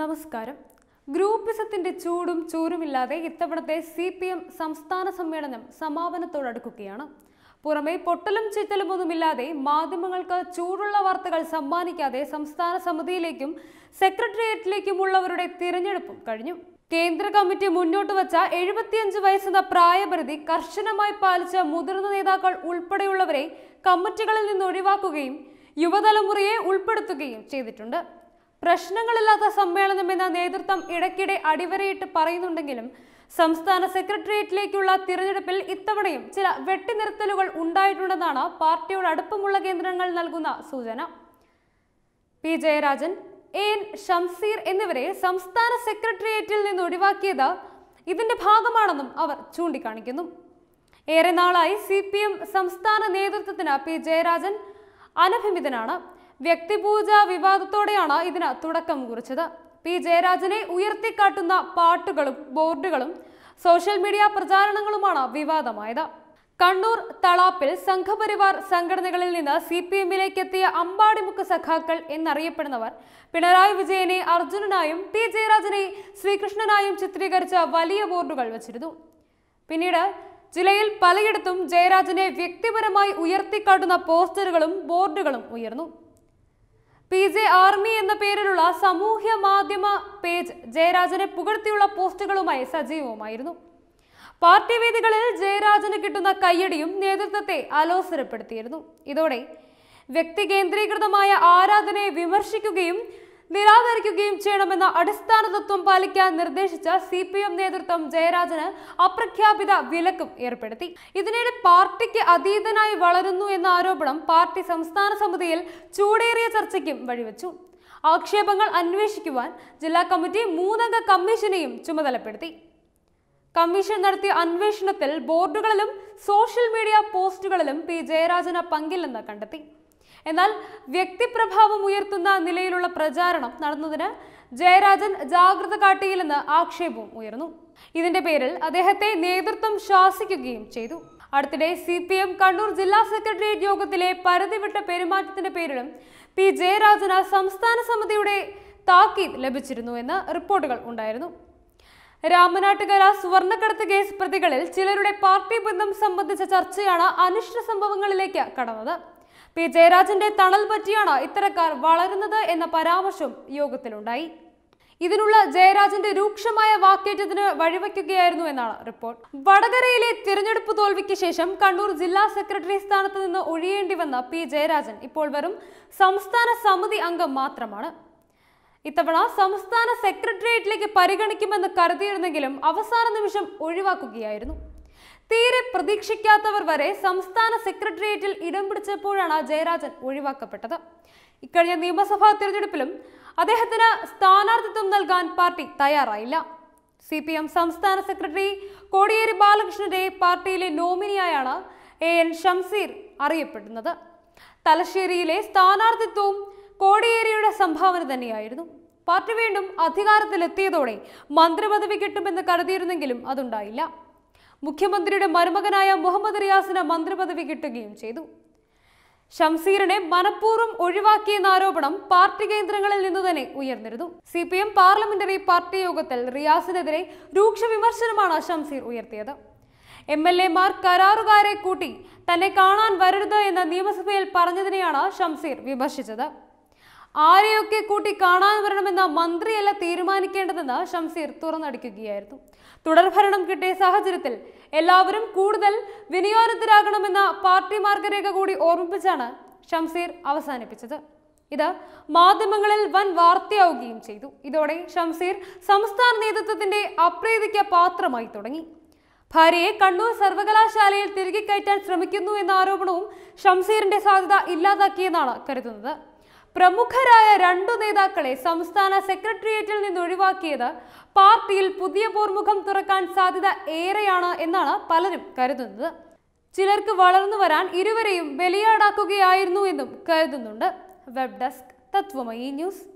നമസ്കാരം ഗ്രൂപ്പിസത്തിന്റെ ചൂടും ചൂരുമില്ലാതെ ഇത്തവണത്തെ സി പി എം സംസ്ഥാന സമ്മേളനം സമാപനത്തോടടുക്കുകയാണ് പുറമെ പൊട്ടലും ഒന്നുമില്ലാതെ മാധ്യമങ്ങൾക്ക് ചൂടുള്ള വാർത്തകൾ സമ്മാനിക്കാതെ സംസ്ഥാന സമിതിയിലേക്കും സെക്രട്ടേറിയറ്റിലേക്കുമുള്ളവരുടെ തിരഞ്ഞെടുപ്പും കഴിഞ്ഞു കേന്ദ്ര കമ്മിറ്റി മുന്നോട്ട് വച്ച എഴുപത്തിയഞ്ച് വയസ്സെന്ന പ്രായപരിധി കർശനമായി പാലിച്ച മുതിർന്ന നേതാക്കൾ ഉൾപ്പെടെയുള്ളവരെ കമ്മിറ്റികളിൽ നിന്ന് ഒഴിവാക്കുകയും യുവതലമുറയെ ഉൾപ്പെടുത്തുകയും ചെയ്തിട്ടുണ്ട് പ്രശ്നങ്ങളില്ലാത്ത സമ്മേളനം എന്ന നേതൃത്വം ഇടയ്ക്കിടെ അടിവരയിട്ട് പറയുന്നുണ്ടെങ്കിലും സംസ്ഥാന സെക്രട്ടേറിയറ്റിലേക്കുള്ള തിരഞ്ഞെടുപ്പിൽ ഇത്തവണയും ചില വെട്ടിനിർത്തലുകൾ ഉണ്ടായിട്ടുണ്ടെന്നാണ് പാർട്ടിയോട് അടുപ്പമുള്ള കേന്ദ്രങ്ങൾ നൽകുന്ന സൂചന പി ജയരാജൻ എൻ ഷംസീർ എന്നിവരെ സംസ്ഥാന സെക്രട്ടേറിയറ്റിൽ നിന്ന് ഒഴിവാക്കിയത് ഇതിന്റെ ഭാഗമാണെന്നും അവർ ചൂണ്ടിക്കാണിക്കുന്നു ഏറെ നാളായി സി പി എം സംസ്ഥാന നേതൃത്വത്തിന് പി ജയരാജൻ അനഭിമിതനാണ് വ്യക്തിപൂജ വിവാദത്തോടെയാണ് ഇതിന് തുടക്കം കുറിച്ചത് പി ജയരാജനെ ഉയർത്തിക്കാട്ടുന്ന പാട്ടുകളും ബോർഡുകളും സോഷ്യൽ മീഡിയ പ്രചാരണങ്ങളുമാണ് വിവാദമായത് കണ്ണൂർ തളാപ്പിൽ സംഘപരിവാർ സംഘടനകളിൽ നിന്ന് സി പി എമ്മിലേക്ക് എത്തിയ അമ്പാടിമുക്ക് സഖാക്കൾ എന്നറിയപ്പെടുന്നവർ പിണറായി വിജയനെ അർജുനനായും പി ജയരാജനെ ശ്രീകൃഷ്ണനായും ചിത്രീകരിച്ച വലിയ ബോർഡുകൾ വച്ചിരുന്നു പിന്നീട് ജില്ലയിൽ പലയിടത്തും ജയരാജനെ വ്യക്തിപരമായി ഉയർത്തിക്കാട്ടുന്ന പോസ്റ്ററുകളും ബോർഡുകളും ഉയർന്നു പി ജെ ആർമി എന്ന പേരിലുള്ള സാമൂഹ്യ മാധ്യമ പേജ് ജയരാജനെ പുകഴ്ത്തിയുള്ള പോസ്റ്റുകളുമായി സജീവവുമായിരുന്നു പാർട്ടി വേദികളിൽ ജയരാജന് കിട്ടുന്ന കയ്യടിയും നേതൃത്വത്തെ അലോസരപ്പെടുത്തിയിരുന്നു ഇതോടെ വ്യക്തി കേന്ദ്രീകൃതമായ ആരാധനയെ വിമർശിക്കുകയും നിരാകരിക്കുകയും ചെയ്യണമെന്ന അടിസ്ഥാന തത്വം പാലിക്കാൻ നിർദ്ദേശിച്ച സി പി എം നേതൃത്വം ജയരാജന് അപ്രഖ്യാപിത വിലക്കും ഏർപ്പെടുത്തി ഇതിനിടെ പാർട്ടിക്ക് അതീതനായി വളരുന്നു എന്ന ആരോപണം പാർട്ടി സംസ്ഥാന സമിതിയിൽ ചൂടേറിയ ചർച്ചയ്ക്കും വഴിവെച്ചു ആക്ഷേപങ്ങൾ അന്വേഷിക്കുവാൻ ജില്ലാ കമ്മിറ്റി മൂന്നംഗ കമ്മീഷനെയും ചുമതലപ്പെടുത്തി കമ്മീഷൻ നടത്തിയ അന്വേഷണത്തിൽ ബോർഡുകളിലും സോഷ്യൽ മീഡിയ പോസ്റ്റുകളിലും പി ജയരാജന പങ്കില്ലെന്ന് കണ്ടെത്തി എന്നാൽ വ്യക്തിപ്രഭാവം ഉയർത്തുന്ന നിലയിലുള്ള പ്രചാരണം നടന്നതിന് ജയരാജൻ ജാഗ്രത കാട്ടിയില്ലെന്ന് ആക്ഷേപവും ഉയർന്നു ഇതിന്റെ പേരിൽ അദ്ദേഹത്തെ നേതൃത്വം ശാസിക്കുകയും ചെയ്തു അടുത്തിടെ സി പി എം കണ്ണൂർ ജില്ലാ സെക്രട്ടേറിയറ്റ് യോഗത്തിലെ പരിധിവിട്ട പെരുമാറ്റത്തിന്റെ പേരിലും പി ജയരാജന് സംസ്ഥാന സമിതിയുടെ താക്കീത് ലഭിച്ചിരുന്നു എന്ന് റിപ്പോർട്ടുകൾ ഉണ്ടായിരുന്നു രാമനാട്ടുകര സുവർണക്കടത്ത് കേസ് പ്രതികളിൽ ചിലരുടെ പാർട്ടി ബന്ധം സംബന്ധിച്ച ചർച്ചയാണ് അനിഷ്ട സംഭവങ്ങളിലേക്ക് കടന്നത് പി ജയരാജന്റെ തണൽ പറ്റിയാണ് ഇത്തരക്കാർ വളരുന്നത് എന്ന പരാമർശം യോഗത്തിലുണ്ടായി ഇതിനുള്ള ജയരാജന്റെ രൂക്ഷമായ വാക്കേറ്റത്തിന് വഴിവെക്കുകയായിരുന്നു എന്നാണ് റിപ്പോർട്ട് വടകരയിലെ തിരഞ്ഞെടുപ്പ് തോൽവിക്ക് ശേഷം കണ്ണൂർ ജില്ലാ സെക്രട്ടറി സ്ഥാനത്ത് നിന്ന് ഒഴിയേണ്ടി വന്ന പി ജയരാജൻ ഇപ്പോൾ വെറും സംസ്ഥാന സമിതി അംഗം മാത്രമാണ് ഇത്തവണ സംസ്ഥാന സെക്രട്ടേറിയറ്റിലേക്ക് പരിഗണിക്കുമെന്ന് കരുതിയിരുന്നെങ്കിലും അവസാന നിമിഷം ഒഴിവാക്കുകയായിരുന്നു തീരെ പ്രതീക്ഷിക്കാത്തവർ വരെ സംസ്ഥാന സെക്രട്ടേറിയറ്റിൽ ഇടം പിടിച്ചപ്പോഴാണ് ജയരാജൻ ഒഴിവാക്കപ്പെട്ടത് ഇക്കഴിഞ്ഞ നിയമസഭാ തിരഞ്ഞെടുപ്പിലും അദ്ദേഹത്തിന് സ്ഥാനാർത്ഥിത്വം നൽകാൻ പാർട്ടി തയ്യാറായില്ല സി പി എം സംസ്ഥാന സെക്രട്ടറി കോടിയേരി ബാലകൃഷ്ണന്റെ പാർട്ടിയിലെ നോമിനിയായാണ് എ എൻ ഷംസീർ അറിയപ്പെടുന്നത് തലശ്ശേരിയിലെ സ്ഥാനാർത്ഥിത്വവും കോടിയേരിയുടെ സംഭാവന തന്നെയായിരുന്നു പാർട്ടി വീണ്ടും അധികാരത്തിലെത്തിയതോടെ മന്ത്രിപദവി കിട്ടുമെന്ന് കരുതിയിരുന്നെങ്കിലും അതുണ്ടായില്ല മുഖ്യമന്ത്രിയുടെ മരുമകനായ മുഹമ്മദ് റിയാസിന് മന്ത്രിപദവി കിട്ടുകയും ചെയ്തു ഷംസീറിനെ മനഃപൂർവ്വം ഒഴിവാക്കിയെന്ന ആരോപണം പാർട്ടി കേന്ദ്രങ്ങളിൽ നിന്നു തന്നെ ഉയർന്നിരുന്നു C P M parliamentary party യോഗത്തിൽ റിയാസിനെതിരെ രൂക്ഷ വിമർശനമാണ് ഷംസീർ ഉയർത്തിയത് എം എൽ മാർ കരാറുകാരെ കൂട്ടി തന്നെ കാണാൻ വരരുത് എന്ന് നിയമസഭയിൽ പറഞ്ഞതിനെയാണ് ഷംസീർ വിമർശിച്ചത് ആരെയൊക്കെ കൂട്ടി കാണാൻ വരണമെന്ന മന്ത്രിയല്ല തീരുമാനിക്കേണ്ടതെന്ന് ഷംസീർ തുറന്നടിക്കുകയായിരുന്നു തുടർഭരണം കിട്ടിയ സാഹചര്യത്തിൽ എല്ലാവരും കൂടുതൽ വിനിയോഗത്തിലാകണമെന്ന പാർട്ടി മാർഗരേഖ കൂടി ഓർമ്മിപ്പിച്ചാണ് ഷംസീർ അവസാനിപ്പിച്ചത് ഇത് മാധ്യമങ്ങളിൽ വൻ വാർത്തയാവുകയും ചെയ്തു ഇതോടെ ഷംസീർ സംസ്ഥാന നേതൃത്വത്തിന്റെ അപ്രീതിക്ക് പാത്രമായി തുടങ്ങി ഭാര്യയെ കണ്ണൂർ സർവകലാശാലയിൽ തിരികെ കയറ്റാൻ ശ്രമിക്കുന്നു എന്ന ആരോപണവും ഷംസീറിന്റെ സാധ്യത ഇല്ലാതാക്കിയെന്നാണ് കരുതുന്നത് പ്രമുഖരായ രണ്ടു നേതാക്കളെ സംസ്ഥാന സെക്രട്ടേറിയറ്റിൽ നിന്ന് ഒഴിവാക്കിയത് പാർട്ടിയിൽ പുതിയ പോർമുഖം തുറക്കാൻ സാധ്യത ഏറെയാണ് എന്നാണ് പലരും കരുതുന്നത് ചിലർക്ക് വളർന്നു വരാൻ ഇരുവരെയും ബലിയാടാക്കുകയായിരുന്നു എന്നും കരുതുന്നുണ്ട് വെബ് ഡെസ്ക് തത്വമയി ന്യൂസ്